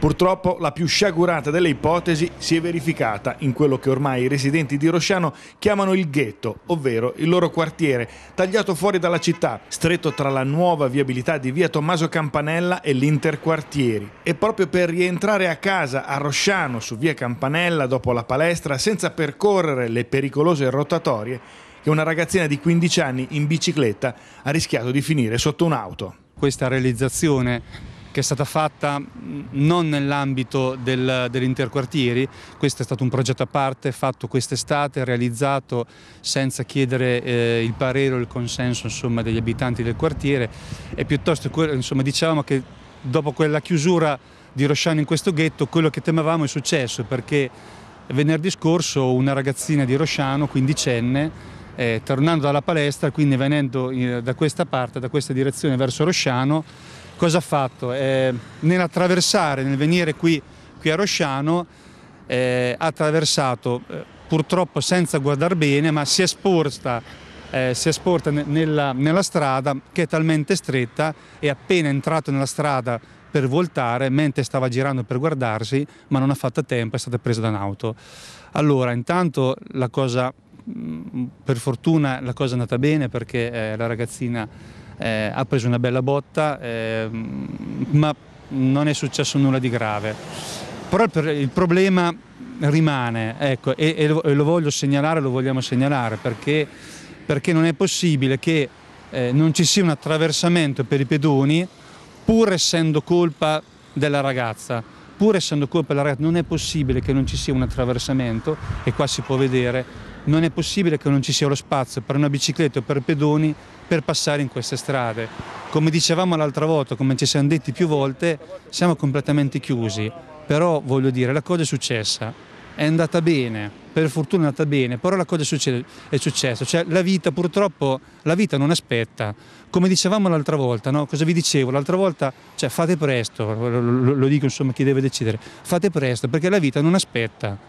Purtroppo la più sciagurata delle ipotesi si è verificata in quello che ormai i residenti di Rosciano chiamano il ghetto, ovvero il loro quartiere, tagliato fuori dalla città, stretto tra la nuova viabilità di via Tommaso Campanella e l'Interquartieri. E proprio per rientrare a casa a Rosciano su via Campanella dopo la palestra senza percorrere le pericolose rotatorie, che una ragazzina di 15 anni in bicicletta ha rischiato di finire sotto un'auto. Questa realizzazione che è stata fatta mm, non nell'ambito del, dell'interquartieri, questo è stato un progetto a parte fatto quest'estate, realizzato senza chiedere eh, il parere o il consenso insomma, degli abitanti del quartiere e piuttosto insomma, diciamo che dopo quella chiusura di Rosciano in questo ghetto quello che temevamo è successo perché venerdì scorso una ragazzina di Rosciano, quindicenne, eh, tornando dalla palestra, quindi venendo eh, da questa parte, da questa direzione verso Rosciano, cosa ha fatto? Eh, nell'attraversare, nel venire qui, qui a Rosciano, eh, ha attraversato eh, purtroppo senza guardare bene, ma si è esposta, eh, si è esposta nella, nella strada che è talmente stretta e appena entrato nella strada per voltare mentre stava girando per guardarsi, ma non ha fatto tempo, è stata presa da un'auto. Allora, intanto la cosa, mm, per fortuna la cosa è andata bene perché eh, la ragazzina eh, ha preso una bella botta, eh, ma non è successo nulla di grave. Però il problema rimane, ecco, e, e, lo, e, lo, voglio segnalare, lo vogliamo segnalare, perché, perché non è possibile che eh, non ci sia un attraversamento per i pedoni pur essendo colpa della ragazza pur essendo colpa della rete non è possibile che non ci sia un attraversamento e qua si può vedere non è possibile che non ci sia lo spazio per una bicicletta o per pedoni per passare in queste strade. Come dicevamo l'altra volta, come ci siamo detti più volte, siamo completamente chiusi, però voglio dire, la cosa è successa, è andata bene, per fortuna è andata bene, però la cosa è successa, cioè la vita purtroppo, la vita non aspetta, come dicevamo l'altra volta, no? cosa vi dicevo, l'altra volta, cioè fate presto, lo, lo, lo dico insomma chi deve decidere, fate presto perché la vita non aspetta,